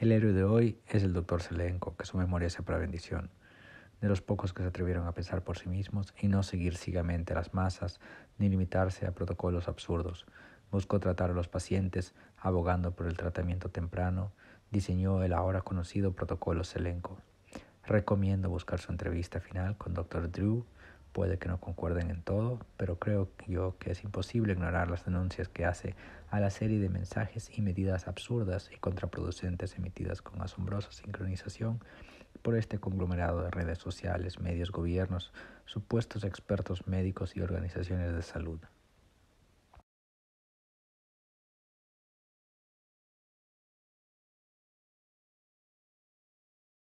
El héroe de hoy es el doctor Selenko, que su memoria sea para bendición, de los pocos que se atrevieron a pensar por sí mismos y no seguir ciegamente las masas ni limitarse a protocolos absurdos. Buscó tratar a los pacientes abogando por el tratamiento temprano, diseñó el ahora conocido protocolo Selenko. Recomiendo buscar su entrevista final con Dr. Drew Puede que no concuerden en todo, pero creo yo que es imposible ignorar las denuncias que hace a la serie de mensajes y medidas absurdas y contraproducentes emitidas con asombrosa sincronización por este conglomerado de redes sociales, medios, gobiernos, supuestos expertos médicos y organizaciones de salud.